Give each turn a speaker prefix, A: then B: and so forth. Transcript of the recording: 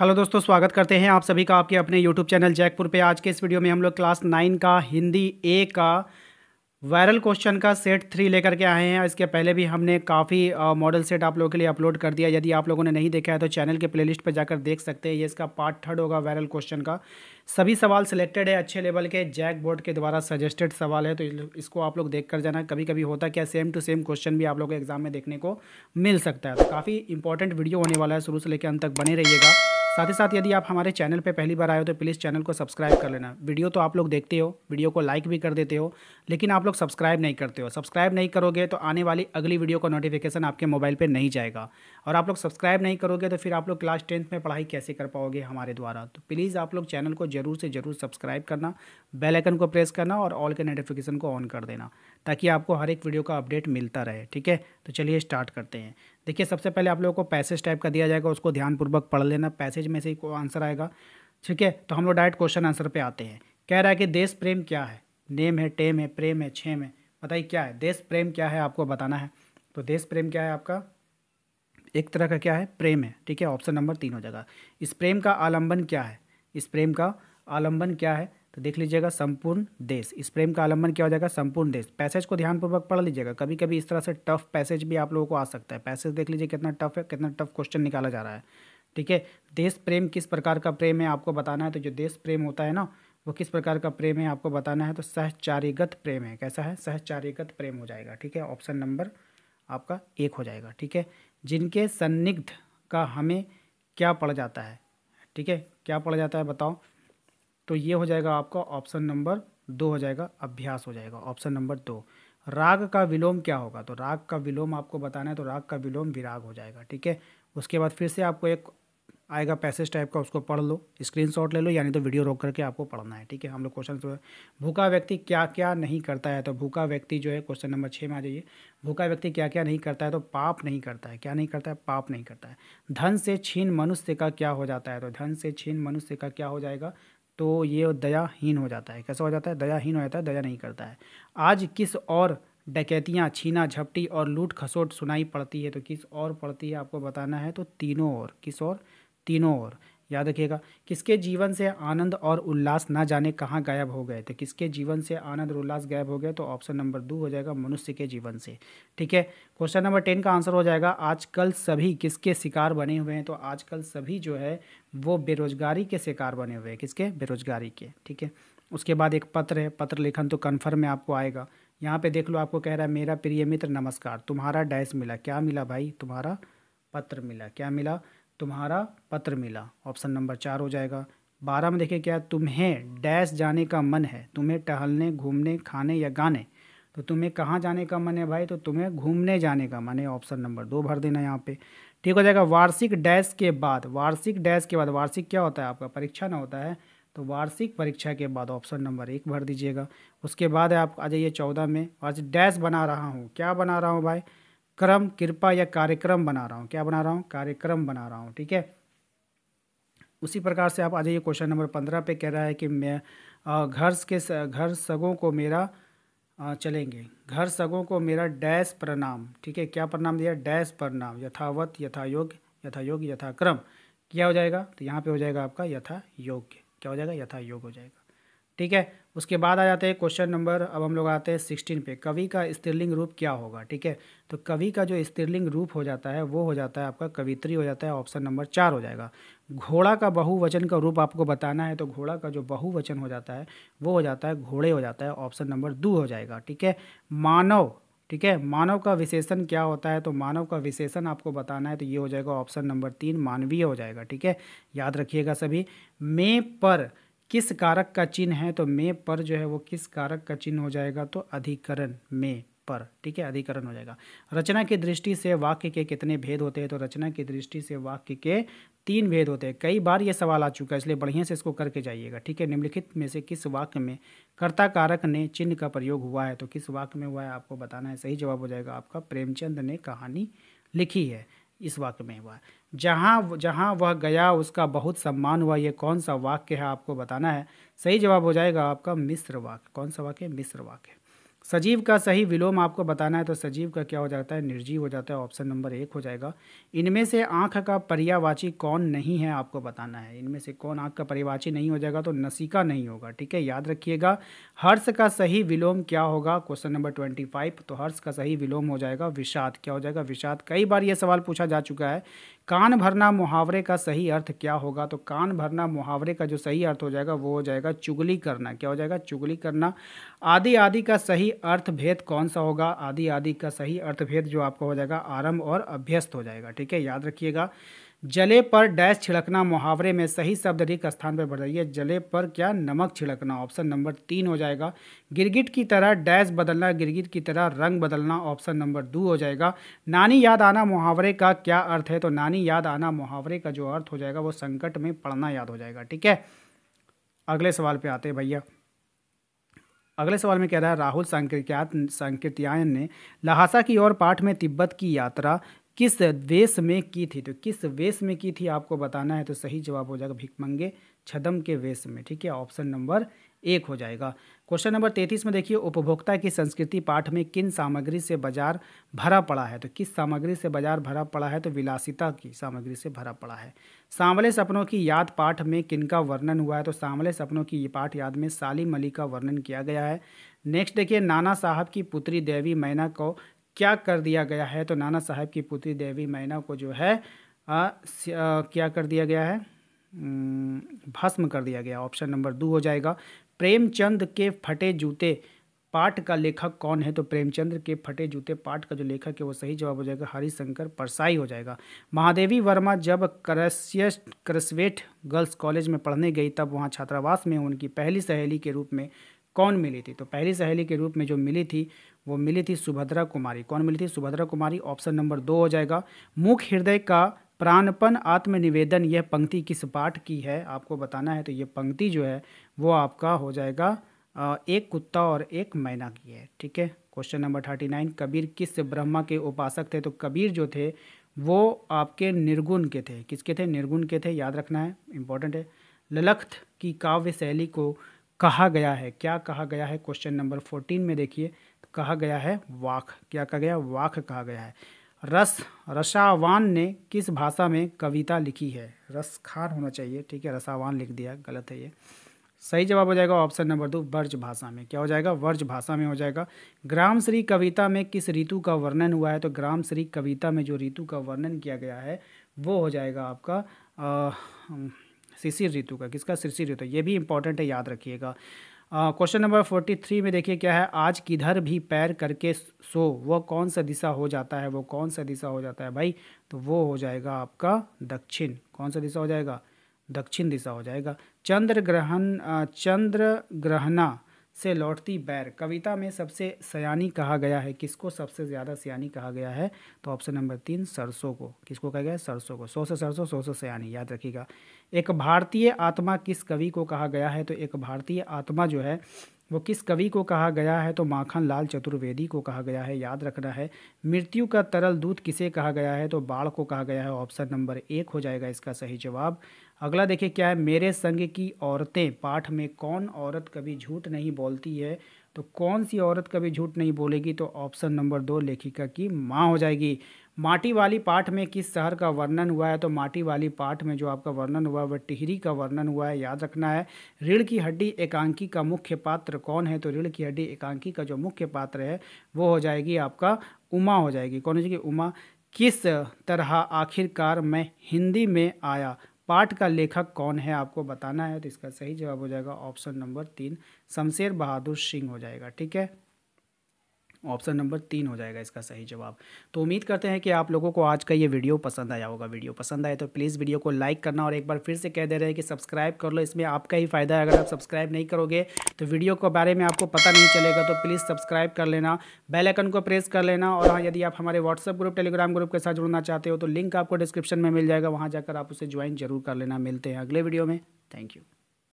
A: hello दोस्तों स्वागत करते हैं आप सभी का आपके अपने यूट्यूब चैनल जैकपुर पे आज के इस वीडियो में हम लोग क्लास नाइन का हिंदी ए का वायरल क्वेश्चन का सेट थ्री लेकर के आए हैं इसके पहले भी हमने काफ़ी मॉडल सेट आप लोगों के लिए अपलोड कर दिया यदि आप लोगों ने नहीं देखा है तो चैनल के प्लेलिस्ट पर जाकर देख सकते हैं ये इसका पार्ट थर्ड होगा वायरल क्वेश्चन का सभी सवाल सिलेक्टेड है अच्छे लेवल के जैक बोर्ड के द्वारा सजेस्टेड सवाल है तो इसको आप लोग देख कर जाना कभी कभी होता क्या सेम टू सेम क्वेश्चन भी आप लोग एग्जाम में देखने को मिल सकता है तो काफ़ी इंपॉर्टेंट वीडियो होने वाला है शुरू से लेकर अंत तक बने रहिएगा साथ ही साथ यदि आप हमारे चैनल पर पहली बार आए हो तो प्लीज़ चैनल को सब्सक्राइब कर लेना वीडियो तो आप लोग देखते हो वीडियो को लाइक भी कर देते हो लेकिन आप लोग सब्सक्राइब नहीं करते हो सब्सक्राइब नहीं करोगे तो आने वाली अगली वीडियो का नोटिफिकेशन आपके मोबाइल पर नहीं जाएगा और आप लोग सब्सक्राइब नहीं करोगे तो फिर आप लोग क्लास टेंथ में पढ़ाई कैसे कर पाओगे हमारे द्वारा तो प्लीज़ आप लोग चैनल को ज़रूर से ज़रूर सब्सक्राइब करना बेलाइकन को प्रेस करना और ऑल के नोटिफिकेशन को ऑन कर देना ताकि आपको हर एक वीडियो का अपडेट मिलता रहे ठीक है तो चलिए स्टार्ट करते हैं देखिए सबसे पहले आप लोगों को पैसेज टाइप का दिया जाएगा उसको ध्यानपूर्वक पढ़ लेना पैसेज में से ही आंसर आएगा ठीक है तो हम लोग डायरेक्ट क्वेश्चन आंसर पर आते हैं कह रहा है कि देश प्रेम क्या है नेम है टेम है प्रेम है छेम है बताइए क्या है देश प्रेम क्या है आपको बताना है तो देश प्रेम क्या है आपका एक तरह का क्या है प्रेम है ठीक है ऑप्शन नंबर तीन हो जाएगा इस प्रेम का आलम्बन क्या है इस प्रेम का आलम्बन क्या है तो देख लीजिएगा संपूर्ण देश इस प्रेम का आलम्बन क्या हो जाएगा संपूर्ण देश पैसेज को ध्यानपूर्वक पढ़ लीजिएगा कभी कभी इस तरह से टफ पैसेज भी आप लोगों को आ सकता है पैसेज देख लीजिए कितना टफ है कितना टफ क्वेश्चन निकाला जा रहा है ठीक है देश प्रेम किस प्रकार का प्रेम है आपको बताना है तो जो देश प्रेम होता है ना वो किस प्रकार का प्रेम है आपको बताना है तो सहचारीगत प्रेम है कैसा है सहचारीगत प्रेम हो जाएगा ठीक है ऑप्शन नंबर आपका एक हो जाएगा ठीक है जिनके सन्निग्ध का हमें क्या पड़ जाता है ठीक है क्या पड़ जाता है बताओ तो ये हो जाएगा आपका ऑप्शन नंबर दो हो जाएगा अभ्यास हो जाएगा ऑप्शन नंबर दो राग का विलोम क्या होगा तो राग का विलोम आपको बताना है तो राग का विलोम विराग हो जाएगा ठीक है उसके बाद फिर से आपको एक आएगा पैसेज टाइप का उसको पढ़ लो स्क्रीनशॉट ले लो यानी तो वीडियो रोक करके आपको पढ़ना है ठीक है हम लोग क्वेश्चन भूखा व्यक्ति क्या क्या नहीं करता है तो भूखा व्यक्ति जो है क्वेश्चन नंबर छः में आ जाइए भूखा व्यक्ति क्या क्या नहीं करता है तो पाप नहीं करता है क्या नहीं करता है पाप नहीं करता है धन से छीन मनुष्य का क्या हो जाता है तो धन से छीन मनुष्य का क्या हो जाएगा तो ये दयाहीन हो जाता है कैसा हो जाता है दयाहीन हो जाता है दया नहीं करता है आज किस और डकैतियाँ छीना झपटी और लूट खसोट सुनाई पड़ती है तो किस और पड़ती है आपको बताना है तो तीनों और किस और तीनों और याद रखिएगा किसके जीवन से आनंद और उल्लास ना जाने कहाँ गायब हो गए तो किसके जीवन से आनंद और उल्लास गायब हो गए तो ऑप्शन नंबर दो हो जाएगा मनुष्य के जीवन से ठीक है क्वेश्चन नंबर टेन का आंसर हो जाएगा आजकल सभी किसके शिकार बने हुए हैं तो आजकल सभी जो है वो बेरोजगारी के शिकार बने हुए हैं किसके बेरोजगारी के ठीक है उसके बाद एक पत्र है पत्र लेखन तो कन्फर्म में आपको आएगा यहाँ पे देख लो आपको कह रहा है मेरा प्रिय मित्र नमस्कार तुम्हारा डैश मिला क्या मिला भाई तुम्हारा पत्र मिला क्या मिला तुम्हारा पत्र मिला ऑप्शन नंबर चार हो जाएगा बारह में देखिए क्या तुम्हें डैश जाने का मन है तुम्हें टहलने घूमने खाने या गाने तो तुम्हें कहाँ जाने का मन है भाई तो तुम्हें घूमने जाने का मन है ऑप्शन नंबर दो भर देना यहाँ पे ठीक हो जाएगा वार्षिक डैश के बाद वार्षिक डैश के बाद वार्षिक क्या होता है आपका परीक्षा ना होता है तो वार्षिक परीक्षा के बाद ऑप्शन नंबर एक भर दीजिएगा उसके बाद आप आ जाइए चौदह में आज डैश बना रहा हूँ क्या बना रहा हूँ भाई क्रम कृपा या कार्यक्रम बना रहा हूँ क्या बना रहा हूँ कार्यक्रम बना रहा हूँ ठीक है उसी प्रकार से आप आ जाइए क्वेश्चन नंबर पंद्रह पे कह रहा है कि मैं घर के घर सगों को मेरा चलेंगे घर सगों को मेरा डैश प्रणाम ठीक है क्या प्रणाम दिया डैश प्रणाम यथावत यथा योग्य यथा योग्य यथाक्रम क्या हो जाएगा तो यहाँ पे हो जाएगा आपका यथा योग्य क्या हो जाएगा यथा योग हो जाएगा ठीक है उसके बाद आ जाते हैं क्वेश्चन नंबर अब हम लोग आते हैं सिक्सटीन पे कवि का स्त्रीलिंग रूप क्या होगा ठीक है तो कवि का जो स्त्रीलिंग रूप हो जाता है वो हो जाता है आपका कवित्री हो जाता है ऑप्शन नंबर चार हो जाएगा घोड़ा का बहुवचन का रूप आपको बताना है तो घोड़ा का जो बहुवचन हो जाता है वो हो जाता है घोड़े हो जाता है ऑप्शन नंबर दो हो जाएगा ठीक है मानव ठीक है मानव का विशेषण क्या होता है तो मानव का विशेषण आपको बताना है तो ये हो जाएगा ऑप्शन नंबर तीन मानवीय हो जाएगा ठीक है याद रखिएगा सभी में पर किस कारक का चिन्ह है तो मे पर जो है वो किस कारक का चिन्ह हो जाएगा तो अधिकरण में पर ठीक है अधिकरण हो जाएगा रचना की दृष्टि से वाक्य के कितने भेद होते हैं तो रचना की दृष्टि से वाक्य के तीन भेद होते हैं कई बार ये सवाल आ चुका है इसलिए बढ़िया से इसको करके जाइएगा ठीक है निम्नलिखित में से किस वाक्य में कर्ता कारक ने चिन्ह का प्रयोग हुआ है तो किस वाक्य में हुआ है आपको बताना है सही जवाब हो जाएगा आपका प्रेमचंद ने कहानी लिखी है इस वाक्य में हुआ जहाँ जहाँ वह गया उसका बहुत सम्मान हुआ ये कौन सा वाक्य है आपको बताना है सही जवाब हो जाएगा आपका मिस्र वाक्य कौन सा वाक्य मिस्र वाक्य सजीव का सही विलोम आपको बताना है तो सजीव का क्या हो जाता है निर्जीव हो जाता है ऑप्शन नंबर एक हो जाएगा इनमें से आँख का पर्यावाची कौन नहीं है आपको बताना है इनमें से कौन आँख का पर्यावाची नहीं हो जाएगा तो नसीका नहीं होगा ठीक है याद रखिएगा हर्ष का सही विलोम क्या होगा क्वेश्चन नंबर ट्वेंटी फाइव तो हर्ष का सही विलोम हो जाएगा विषाद क्या हो जाएगा विषाद कई बार ये सवाल पूछा जा चुका है कान भरना मुहावरे का सही अर्थ क्या होगा तो कान भरना मुहावरे का जो सही अर्थ हो जाएगा वो हो जाएगा चुगली करना क्या हो जाएगा चुगली करना आदि आदि का सही अर्थ भेद कौन सा होगा आदि आदि का सही अर्थ भेद जो आपका हो जाएगा आरंभ और अभ्यस्त हो जाएगा ठीक है याद रखिएगा जले पर डैश छिड़कना मुहावरे में सही शब्द रिक स्थान पर बदलिए जले पर क्या नमक छिड़कना ऑप्शन नंबर तीन हो जाएगा गिरगिट की तरह डैश बदलना गिरगिट की तरह रंग बदलना ऑप्शन नंबर दो हो जाएगा नानी याद आना मुहावरे का क्या अर्थ है तो नानी याद आना मुहावरे का जो अर्थ हो जाएगा वो संकट में पड़ना याद हो जाएगा ठीक है अगले सवाल पे आते हैं भैया अगले सवाल में कह रहा है राहुल सांकृत्यात संकृत्यायन ने लहासा की ओर पाठ में तिब्बत की यात्रा किस वेश में की थी तो किस वेश में की थी आपको बताना है तो सही जवाब हो जाएगा भिकमंगे छदम के वेश में ठीक है ऑप्शन नंबर एक हो जाएगा क्वेश्चन नंबर तैतीस में देखिए उपभोक्ता की संस्कृति पाठ में किन सामग्री से बाजार भरा पड़ा है तो किस सामग्री से बाजार भरा पड़ा है तो विलासिता की सामग्री से भरा पड़ा है सांवले सपनों की याद पाठ में किनका वर्णन हुआ है तो सांवले सपनों की ये पाठ याद में सालिम अली का वर्णन किया गया है नेक्स्ट देखिए नाना साहब की पुत्री देवी मैना को क्या कर दिया गया है तो नाना साहब की पुत्री देवी मैना को जो है आ, आ, क्या कर दिया गया है भस्म कर दिया गया ऑप्शन नंबर दो हो जाएगा प्रेमचंद के फटे जूते पाठ का लेखक कौन है तो प्रेमचंद के फटे जूते पाठ का जो लेखक है वो सही जवाब हो जाएगा हरिशंकर परसाई हो जाएगा महादेवी वर्मा जब करस्यस करस्वेट गर्ल्स कॉलेज में पढ़ने गई तब वहाँ छात्रावास में उनकी पहली सहेली के रूप में कौन मिली थी तो पहली सहेली के रूप में जो मिली थी वो मिली थी सुभद्रा कुमारी कौन मिली थी सुभद्रा कुमारी ऑप्शन नंबर दो हो जाएगा मुख हृदय का प्राणपन आत्मनिवेदन यह पंक्ति किस पाठ की है आपको बताना है तो ये पंक्ति जो है वो आपका हो जाएगा एक कुत्ता और एक मैना की है ठीक है question number thirty nine Kabir किस ब्रह्मा के उपासक थे तो कबीर जो थे वो आपके निर्गुण के थे किसके थे निर्गुण के थे याद रखना है इम्पोर्टेंट है ललख्त की काव्य शैली को कहा गया है क्या कहा गया है क्वेश्चन नंबर फोर्टीन में देखिए कहा गया है वाक क्या कहा गया वाक कहा गया है रस रसावान ने किस भाषा में कविता लिखी है रस खान होना चाहिए ठीक है रसावान लिख दिया गलत है ये सही जवाब हो जाएगा ऑप्शन नंबर दो वर्ज भाषा में क्या हो जाएगा वर्ज भाषा में हो जाएगा ग्राम श्री कविता में किस ऋतु का वर्णन हुआ है तो ग्राम श्री कविता में जो ऋतु का वर्णन किया गया है वो हो जाएगा आपका आ, शिशिर ऋतु का किसका शिशिर ऋतु ये भी इंपॉर्टेंट है याद रखिएगा क्वेश्चन नंबर फोर्टी थ्री में देखिए क्या है आज किधर भी पैर करके सो वह कौन सा दिशा हो जाता है वो कौन सा दिशा हो जाता है भाई तो वो हो जाएगा आपका दक्षिण कौन सा दिशा हो जाएगा दक्षिण दिशा हो जाएगा चंद्र ग्रहण चंद्र ग्रहणा से लौटती बैर कविता में सबसे सयानी कहा गया है किसको सबसे ज़्यादा सयानी कहा गया है तो ऑप्शन नंबर तीन सरसों को किसको कहा गया है सरसों को सौ से सरसों सौ से सयानी याद रखिएगा एक भारतीय आत्मा किस कवि को कहा गया है तो एक भारतीय आत्मा जो है वो किस कवि को कहा गया है तो माखन लाल चतुर्वेदी को कहा गया है याद रखना है मृत्यु का तरल दूध किसे कहा गया है तो बाढ़ को कहा गया है ऑप्शन नंबर एक हो जाएगा इसका सही जवाब अगला देखिए क्या है मेरे संग की औरतें पाठ में कौन औरत कभी झूठ नहीं बोलती है तो कौन सी औरत कभी झूठ नहीं बोलेगी तो ऑप्शन नंबर दो लेखिका की माँ हो जाएगी माटी वाली पाठ में किस शहर का वर्णन हुआ है तो माटी वाली पाठ में जो आपका वर्णन हुआ है वह टिहरी का वर्णन हुआ है याद रखना है रीढ़ की हड्डी एकांकी का मुख्य पात्र कौन है तो रीढ़ की हड्डी एकांकी का जो मुख्य पात्र है वो हो जाएगी आपका उमा हो जाएगी कौन हो जाएगी उमा किस तरह आखिरकार मैं हिंदी में आया पाठ का लेखक कौन है आपको बताना है तो इसका सही जवाब हो जाएगा ऑप्शन नंबर तीन शमशेर बहादुर सिंह हो जाएगा ठीक है ऑप्शन नंबर तीन हो जाएगा इसका सही जवाब तो उम्मीद करते हैं कि आप लोगों को आज का ये वीडियो पसंद आया होगा वीडियो पसंद आए तो प्लीज़ वीडियो को लाइक करना और एक बार फिर से कह दे रहे हैं कि सब्सक्राइब कर लो इसमें आपका ही फ़ायदा है अगर आप सब्सक्राइब नहीं करोगे तो वीडियो के बारे में आपको पता नहीं चलेगा तो प्लीज़ सब्सक्राइब कर लेना बेलाइकन को प्रेस कर लेना और हाँ यदि आप हमारे व्हाट्सअप ग्रुप टेलीग्राम ग्रुप के साथ जुड़ना चाहते हो तो लिंक आपको डिस्क्रिप्शन में मिल जाएगा वहाँ जाकर आप उसे ज्वाइन जरूर कर लेना मिलते हैं अगले वीडियो में थैंक यू